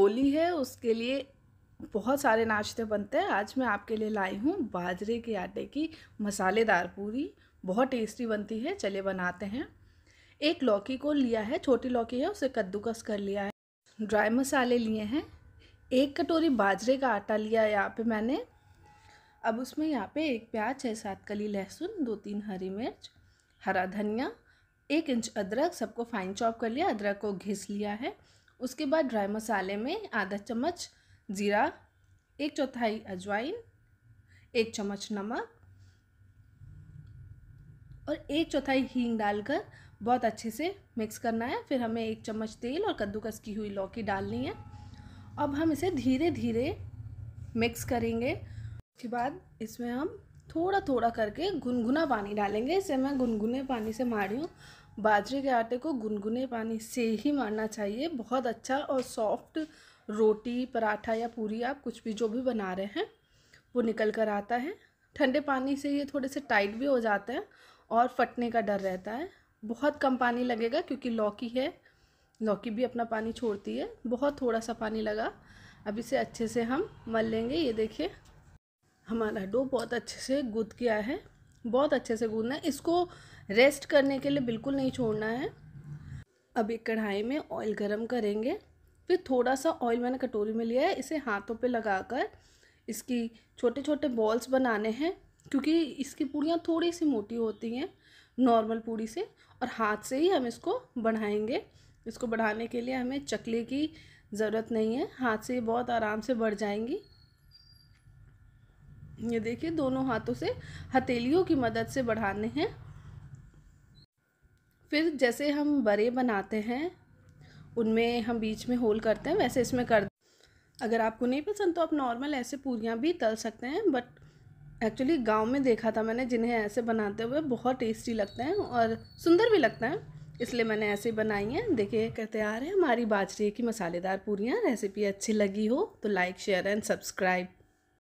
होली है उसके लिए बहुत सारे नाश्ते बनते हैं आज मैं आपके लिए लाई हूँ बाजरे के आटे की मसालेदार पूरी बहुत टेस्टी बनती है चलिए बनाते हैं एक लौकी को लिया है छोटी लौकी है उसे कद्दूकस कर लिया है ड्राई मसाले लिए हैं एक कटोरी बाजरे का आटा लिया है यहाँ पर मैंने अब उसमें यहाँ पे एक प्याज छः सात कली लहसुन दो तीन हरी मिर्च हरा धनिया एक इंच अदरक सबको फाइन चॉप कर लिया अदरक को घिस लिया है उसके बाद ड्राई मसाले में आधा चम्मच ज़ीरा एक चौथाई अजवाइन एक चम्मच नमक और एक चौथाई हींग डालकर बहुत अच्छे से मिक्स करना है फिर हमें एक चम्मच तेल और कद्दूकस की हुई लौकी डालनी है अब हम इसे धीरे धीरे मिक्स करेंगे उसके बाद इसमें हम थोड़ा थोड़ा करके गुनगुना पानी डालेंगे इसे मैं गुनगुने पानी से मारी हूँ बाजरे के आटे को गुनगुने पानी से ही मारना चाहिए बहुत अच्छा और सॉफ्ट रोटी पराठा या पूरी आप कुछ भी जो भी बना रहे हैं वो निकल कर आता है ठंडे पानी से ये थोड़े से टाइट भी हो जाते हैं और फटने का डर रहता है बहुत कम पानी लगेगा क्योंकि लौकी है लौकी भी अपना पानी छोड़ती है बहुत थोड़ा सा पानी लगा अब इसे अच्छे से हम मल लेंगे ये देखिए हमारा डो बहुत अच्छे से गूद गया है बहुत अच्छे से गूदना है इसको रेस्ट करने के लिए बिल्कुल नहीं छोड़ना है अब एक कढ़ाई में ऑयल गरम करेंगे फिर थोड़ा सा ऑयल मैंने कटोरी में लिया है इसे हाथों पे लगाकर इसकी छोटे छोटे बॉल्स बनाने हैं क्योंकि इसकी पूड़ियाँ थोड़ी सी मोटी होती हैं नॉर्मल पूड़ी से और हाथ से ही हम इसको बढ़ाएंगे इसको बढ़ाने के लिए हमें चकले की ज़रूरत नहीं है हाथ से बहुत आराम से बढ़ जाएंगी ये देखिए दोनों हाथों से हथेलियों की मदद से बढ़ाने हैं फिर जैसे हम बड़े बनाते हैं उनमें हम बीच में होल करते हैं वैसे इसमें कर अगर आपको नहीं पसंद तो आप नॉर्मल ऐसे पूरियाँ भी तल सकते हैं बट एक्चुअली गांव में देखा था मैंने जिन्हें ऐसे बनाते हुए बहुत टेस्टी लगते हैं और सुंदर भी लगते हैं इसलिए मैंने ऐसे बनाई हैं देखिए तैयार है हमारी बाजरे की मसालेदार पूरियाँ रेसिपी अच्छी लगी हो तो लाइक शेयर एंड सब्सक्राइब